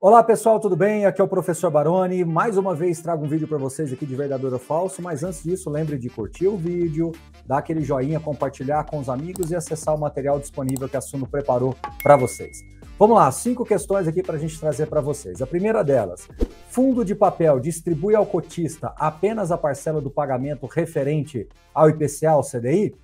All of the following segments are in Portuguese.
Olá pessoal, tudo bem? Aqui é o professor Baroni. Mais uma vez trago um vídeo para vocês aqui de verdadeiro ou falso, mas antes disso, lembre de curtir o vídeo, dar aquele joinha, compartilhar com os amigos e acessar o material disponível que a Suno preparou para vocês. Vamos lá, cinco questões aqui para a gente trazer para vocês. A primeira delas: fundo de papel distribui ao cotista apenas a parcela do pagamento referente ao IPCA ou CDI?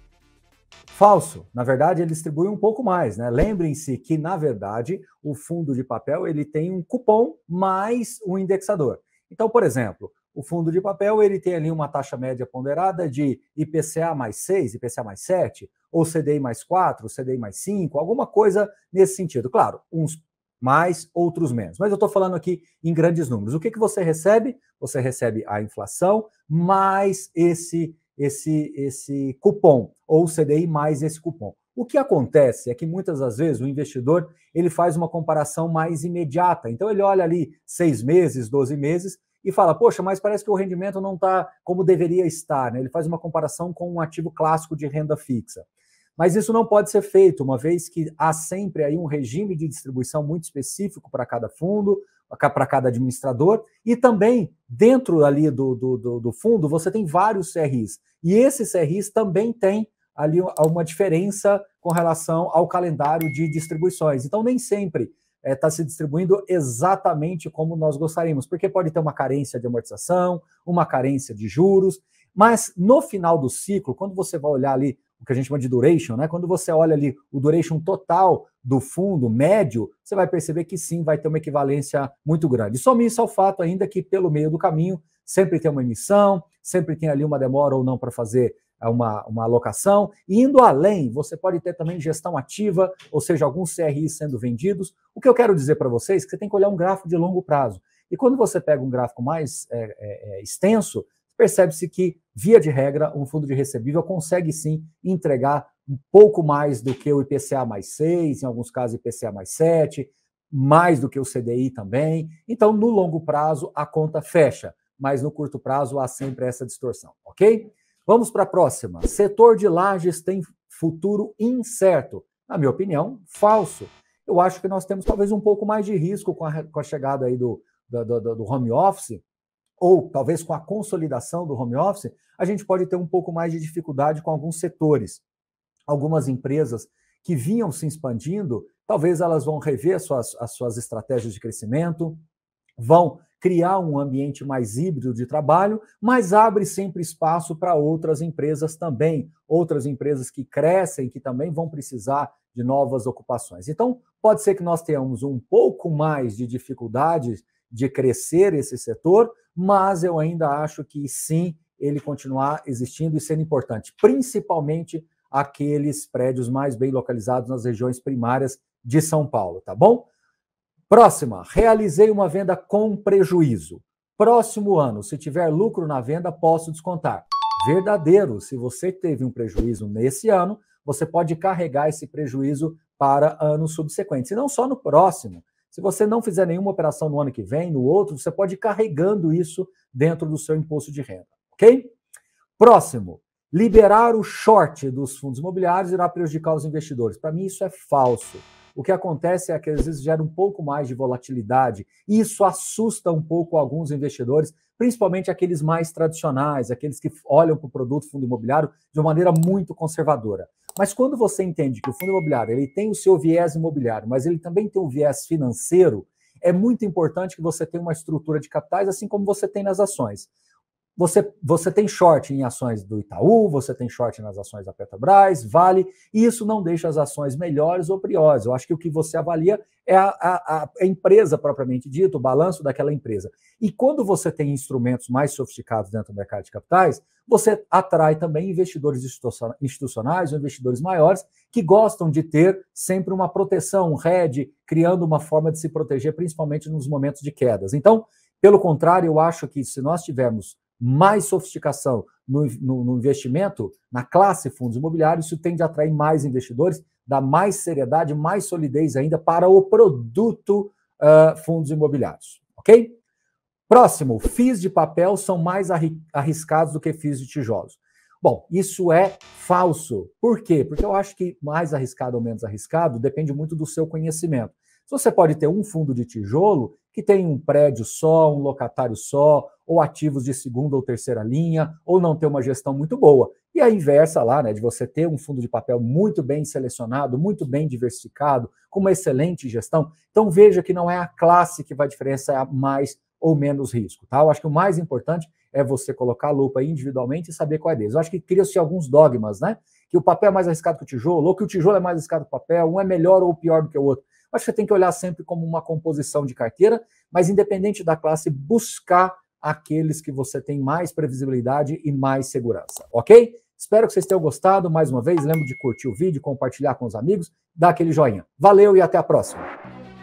Falso. Na verdade, ele distribui um pouco mais, né? Lembrem-se que, na verdade, o fundo de papel ele tem um cupom mais o um indexador. Então, por exemplo, o fundo de papel ele tem ali uma taxa média ponderada de IPCA mais 6, IPCA mais 7, ou CDI mais 4, CDI mais 5, alguma coisa nesse sentido. Claro, uns mais, outros menos. Mas eu estou falando aqui em grandes números. O que, que você recebe? Você recebe a inflação mais esse esse, esse cupom, ou CDI mais esse cupom. O que acontece é que muitas das vezes o investidor ele faz uma comparação mais imediata. Então ele olha ali seis meses, 12 meses e fala, poxa, mas parece que o rendimento não está como deveria estar. Né? Ele faz uma comparação com um ativo clássico de renda fixa. Mas isso não pode ser feito, uma vez que há sempre aí um regime de distribuição muito específico para cada fundo, para cada administrador, e também dentro ali do, do, do, do fundo, você tem vários CRIs. E esses CRIs também têm ali uma diferença com relação ao calendário de distribuições. Então, nem sempre está é, tá se distribuindo exatamente como nós gostaríamos, porque pode ter uma carência de amortização, uma carência de juros, mas no final do ciclo, quando você vai olhar ali o que a gente chama de duration, né? Quando você olha ali o duration total do fundo médio, você vai perceber que sim, vai ter uma equivalência muito grande. E some isso ao fato ainda que pelo meio do caminho sempre tem uma emissão, sempre tem ali uma demora ou não para fazer é, uma, uma alocação. E indo além, você pode ter também gestão ativa, ou seja, alguns CRI sendo vendidos. O que eu quero dizer para vocês é que você tem que olhar um gráfico de longo prazo. E quando você pega um gráfico mais é, é, é extenso, percebe-se que, via de regra, um fundo de recebível consegue sim entregar um pouco mais do que o IPCA mais 6, em alguns casos IPCA mais 7, mais do que o CDI também. Então, no longo prazo, a conta fecha, mas no curto prazo há sempre essa distorção, ok? Vamos para a próxima. Setor de lajes tem futuro incerto. Na minha opinião, falso. Eu acho que nós temos talvez um pouco mais de risco com a, com a chegada aí do, do, do, do home office, ou talvez com a consolidação do home office, a gente pode ter um pouco mais de dificuldade com alguns setores. Algumas empresas que vinham se expandindo, talvez elas vão rever as suas, as suas estratégias de crescimento, vão criar um ambiente mais híbrido de trabalho, mas abre sempre espaço para outras empresas também, outras empresas que crescem, que também vão precisar de novas ocupações. Então, pode ser que nós tenhamos um pouco mais de dificuldades de crescer esse setor, mas eu ainda acho que sim ele continuar existindo e sendo importante, principalmente aqueles prédios mais bem localizados nas regiões primárias de São Paulo, tá bom? Próxima, realizei uma venda com prejuízo. Próximo ano, se tiver lucro na venda, posso descontar. Verdadeiro, se você teve um prejuízo nesse ano, você pode carregar esse prejuízo para anos subsequentes, e não só no próximo. Se você não fizer nenhuma operação no ano que vem, no outro, você pode ir carregando isso dentro do seu imposto de renda, ok? Próximo, liberar o short dos fundos imobiliários irá prejudicar os investidores. Para mim, isso é falso. O que acontece é que às vezes gera um pouco mais de volatilidade e isso assusta um pouco alguns investidores principalmente aqueles mais tradicionais, aqueles que olham para o produto fundo imobiliário de uma maneira muito conservadora. Mas quando você entende que o fundo imobiliário ele tem o seu viés imobiliário, mas ele também tem um viés financeiro, é muito importante que você tenha uma estrutura de capitais, assim como você tem nas ações você, você tem short em ações do Itaú, você tem short nas ações da Petrobras, Vale, e isso não deixa as ações melhores ou piores. Eu acho que o que você avalia é a, a, a empresa propriamente dita, o balanço daquela empresa. E quando você tem instrumentos mais sofisticados dentro do mercado de capitais, você atrai também investidores institucionais ou investidores maiores que gostam de ter sempre uma proteção, um RED, criando uma forma de se proteger, principalmente nos momentos de quedas. Então, pelo contrário, eu acho que se nós tivermos mais sofisticação no, no, no investimento, na classe fundos imobiliários, isso tende a atrair mais investidores, dar mais seriedade, mais solidez ainda para o produto uh, fundos imobiliários. Ok? Próximo, FIIs de papel são mais arriscados do que FIIs de tijolos. Bom, isso é falso. Por quê? Porque eu acho que mais arriscado ou menos arriscado depende muito do seu conhecimento. Você pode ter um fundo de tijolo que tem um prédio só, um locatário só, ou ativos de segunda ou terceira linha, ou não ter uma gestão muito boa. E a inversa lá, né, de você ter um fundo de papel muito bem selecionado, muito bem diversificado, com uma excelente gestão. Então veja que não é a classe que vai diferenciar mais ou menos risco, tá? Eu acho que o mais importante é você colocar a lupa individualmente e saber qual é deles. Eu acho que criam-se alguns dogmas, né? Que o papel é mais arriscado que o tijolo, ou que o tijolo é mais arriscado que o papel, um é melhor ou pior do que o outro. Acho que tem que olhar sempre como uma composição de carteira, mas independente da classe, buscar aqueles que você tem mais previsibilidade e mais segurança, ok? Espero que vocês tenham gostado. Mais uma vez, lembro de curtir o vídeo, compartilhar com os amigos, dar aquele joinha. Valeu e até a próxima!